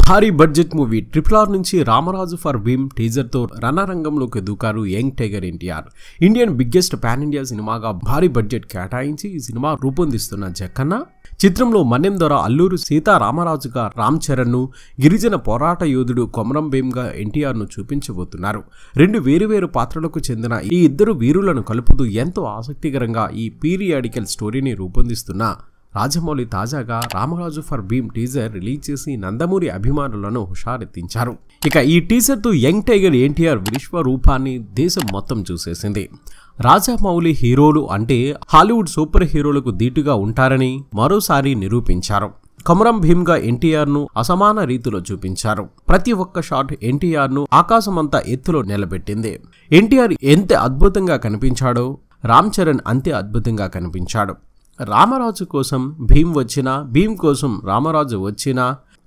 భారీ budget movie triple R నుంచి Ramaraju for Bheem టీజర్తో రణరంగంలోకి దూకారు young tiger NTR Indian biggest pan India సినిమాగా భారీ బడ్జెట్ కేటాయించి ఈ సినిమా రూపొందిస్తున్న జక్కన్న చిత్రంలో మన్యం ద్వారా అల్లూరు సీతారామరాజుగా రామ్ చరణ్ను గిరిజన పోరాట యోధుడు కొమరం భీమ్గా ఎన్టీఆర్ను చూపించబోతున్నారు రెండు వేరువేరు పాత్రలకు చెందిన ఈ ఇద్దరు వీరులను కలుపుతూ ఎంతో ఆసక్తికరంగా ఈ పీరియాడికల్ స్టోరీని రూపొందిస్తున్న రాజమౌళి తాజాగా Ramaraju for Bheem teaser release చేసి నందమూరి అభిమానులను హుషారెత్తించారు ఇక ఈ టీజర్తో యంగ్ టైగర్ ఎన్టీఆర్ విశ్వరూపాన్ని దేశం మొత్తం చూసేసింది రాజమౌళి హీరోలు అంటే హాలీవుడ్ సూపర్ హీరోలకు ధీటుగా ఉంటారని మరోసారి నిరూపించారు కమరం భీమ్గా ఎన్టీఆర్ను అసమాన రీతిలో చూపించారు ప్రతి ఒక్క షాట్ ఎన్టీఆర్ను ఆకాశమంతా ఎత్తులో నిలబెట్టింది ఎన్టీఆర్ ఎంత అద్భుతంగా కనిపించాడో రామ్ చరణ్ అంతే అద్భుతంగా కనిపించాడు రామరాజు కోసం భీం వచ్చినా భీం కోసం రామరాజు వచ్చినా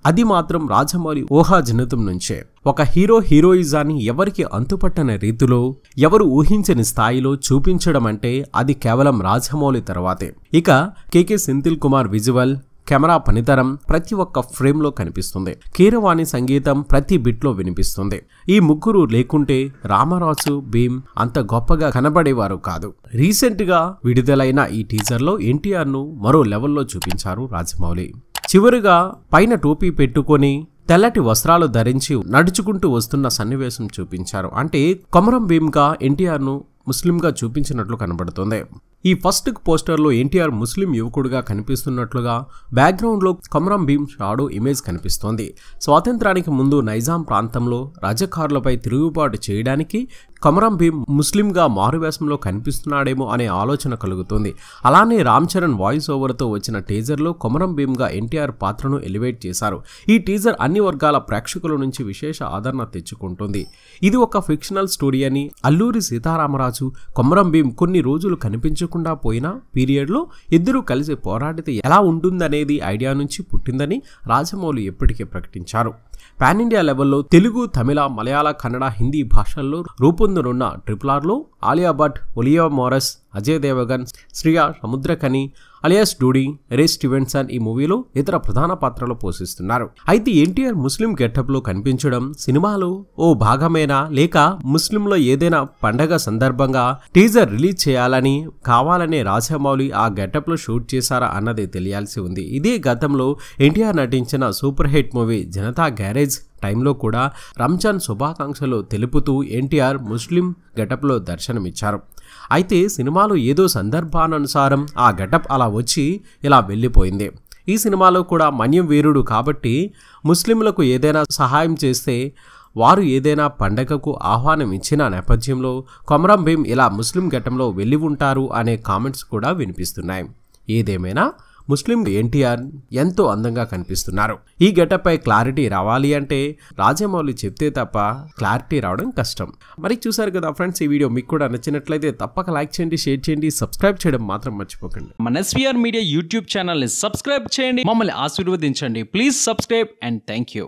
అది మాత్రం రాజమౌళి ఊహాజనితం నుంచే ఒక హీరో హీరోయిజాన్ని ఎవరికి అంతుపట్టని రీతిలో ఎవరు ఊహించని స్థాయిలో చూపించడం అంటే అది కేవలం రాజమౌళి తర్వాతే ఇక కేకే సెంథిల్ కుమార్ విజువల్ కెమెరా పనితరం ప్రతి ఒక్క ఫ్రేమ్లో కనిపిస్తుంది కీరవాణి సంగీతం ప్రతి బిట్లో వినిపిస్తుంది ఈ ముగ్గురు లేకుంటే రామరాజు భీమ్ అంత గొప్పగా కనబడేవారు కాదు రీసెంట్గా విడుదలైన ఈ టీజర్లో ఎన్టీఆర్ను మరో లెవెల్లో చూపించారు రాజమౌళి చివరిగా పైన టోపీ పెట్టుకొని తెల్లటి వస్త్రాలు ధరించి నడుచుకుంటూ వస్తున్న సన్నివేశం చూపించారు అంటే కొమరం భీమ్గా ఎన్టీఆర్ను ముస్లింగా చూపించినట్లు కనబడుతుంది ఈ ఫస్ట్ పోస్టర్లో ఎన్టీఆర్ ముస్లిం యువకుడుగా కనిపిస్తున్నట్లుగా బ్యాక్గ్రౌండ్లో కమరం భీమ్ షాడో ఇమేజ్ కనిపిస్తోంది స్వాతంత్రానికి ముందు నైజాం ప్రాంతంలో రజకారులపై తిరుగుబాటు చేయడానికి కమరం భీమ్ ముస్లింగా మారువేషంలో కనిపిస్తున్నాడేమో అనే ఆలోచన కలుగుతుంది అలానే రామ్ చరణ్ వాయిస్ ఓవర్తో వచ్చిన టీజర్లో కొమరం భీమ్గా ఎన్టీఆర్ పాత్రను ఎలివేట్ చేశారు ఈ టీజర్ అన్ని వర్గాల ప్రేక్షకుల నుంచి విశేష ఆదరణ తెచ్చుకుంటుంది ఇది ఒక ఫిక్షనల్ స్టోరీ అని అల్లూరి సీతారామరాజు కొమరం భీమ్ కొన్ని రోజులు కనిపించు జరగకుండా పోయిన పీరియడ్లో ఇద్దరూ కలిసి పోరాడితే ఎలా ఉంటుందనేది ఐడియా నుంచి పుట్టిందని రాజమౌళి ఎప్పటికే ప్రకటించారు పాన్ ఇండియా లెవెల్లో తెలుగు తమిళ మలయాళ కన్నడ హిందీ భాషల్లో రూపొందనున్న ట్రిపుల్ ఆర్లో Alia Bhatt Olivia Morris Ajay Devgn Shriya Samuthirakani Alison Doody Ray Stevenson ఈ మూవీలో ఇతర ప్రధాన పాత్రలు పోషిస్తున్నారు అయితే ఎన్టీఆర్ ముస్లిం గెటప్లో కనిపించడం సినిమాలో ఓ భాగమేనా లేక ముస్లింలో ఏదైనా పండగ సందర్భంగా టీజర్ రిలీజ్ చేయాలని కావాలనే రాజమౌళి ఆ గెటప్లో షూట్ చేశారా అన్నది తెలియాల్సి ఉంది ఇదే గతంలో ఎన్టీఆర్ నటించిన super hit movie Janatha garage టైంలో కూడా రంజాన్ శుభాకాంక్షలు తెలుపుతూ ఎన్టీఆర్ ముస్లిం గెటప్లో దర్శనమిచ్చారు అయితే సినిమాలో ఏదో సందర్భానుసారం ఆ గెటప్ అలా వచ్చి ఇలా వెళ్ళిపోయింది ఈ సినిమాలో కూడా మన్యం వీరుడు కాబట్టి ముస్లింలకు ఏదైనా సహాయం చేస్తే వారు ఏదైనా పండగకు ఆహ్వానం ఇచ్చిన నేపథ్యంలో కొమరం భీం ఇలా ముస్లిం ఘటంలో వెళ్ళి ఉంటారు అనే కామెంట్స్ కూడా వినిపిస్తున్నాయి ఏదేమైనా ముస్లిం ఎన్టీఆర్ ఎంతో అందంగా కనిపిస్తున్నారు ఈ గెటప్ పై క్లారిటీ రావాలి అంటే రాజమౌళి చెప్తే తప్ప క్లారిటీ రావడం కష్టం మరి చూసారు కదా ఫ్రెండ్స్ ఈ వీడియో మీకు కూడా నచ్చినట్లయితే తప్పక లైక్ చేయండి షేర్ చేయండి సబ్స్క్రైబ్ చేయడం మాత్రం మర్చిపోకండి మన ఎస్వీఆర్ మీడియా యూట్యూబ్ ఛానల్ని సబ్స్క్రైబ్ చేయండి మమ్మల్ని ఆశీర్వదించండి please subscribe and thank you